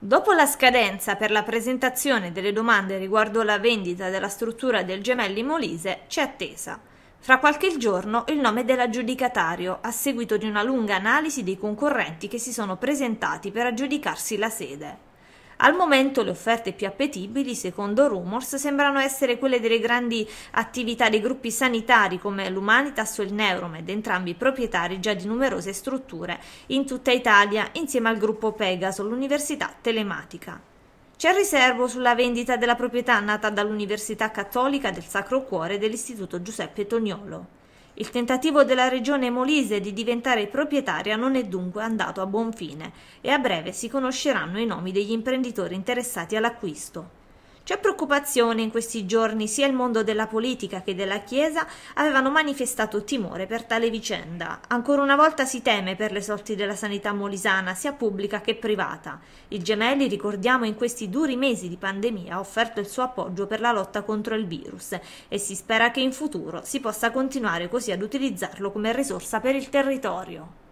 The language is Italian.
Dopo la scadenza per la presentazione delle domande riguardo la vendita della struttura del Gemelli Molise c'è attesa. Fra qualche giorno il nome dell'aggiudicatario, a seguito di una lunga analisi dei concorrenti che si sono presentati per aggiudicarsi la sede. Al momento le offerte più appetibili, secondo Rumors, sembrano essere quelle delle grandi attività dei gruppi sanitari come l'Humanitas o il Neuromed, entrambi proprietari già di numerose strutture in tutta Italia, insieme al gruppo Pegaso, l'università telematica. C'è riservo sulla vendita della proprietà nata dall'Università Cattolica del Sacro Cuore dell'Istituto Giuseppe Toniolo. Il tentativo della regione Molise di diventare proprietaria non è dunque andato a buon fine e a breve si conosceranno i nomi degli imprenditori interessati all'acquisto. C'è preoccupazione in questi giorni, sia il mondo della politica che della Chiesa avevano manifestato timore per tale vicenda. Ancora una volta si teme per le sorti della sanità molisana, sia pubblica che privata. Il Gemelli, ricordiamo, in questi duri mesi di pandemia ha offerto il suo appoggio per la lotta contro il virus e si spera che in futuro si possa continuare così ad utilizzarlo come risorsa per il territorio.